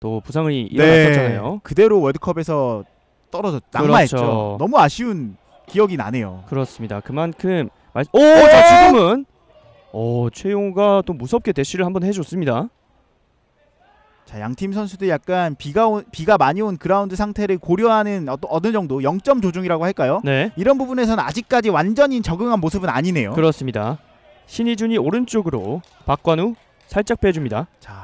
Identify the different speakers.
Speaker 1: 또 부상이 네. 일어났었잖아요. 네, 그대로 월드컵에서
Speaker 2: 떨어졌 낙마했죠.
Speaker 1: 그렇죠. 그렇죠. 너무 아쉬운 기억이 나네요. 그렇습니다. 그만큼 말... 오, 네! 자 지금은 어, 최용우가 또 무섭게 대시를 한번 해줬습니다. 자, 양 팀 선수들 약간 비가 온, 비가 많이 온 그라운드 상태를 고려하는 어떤 어느 정도 0점 조정이라고 할까요? 네. 이런 부분에서는 아직까지 완전히 적응한 모습은 아니네요. 그렇습니다. 신희준이 오른쪽으로 박관우 살짝 빼줍니다. 자,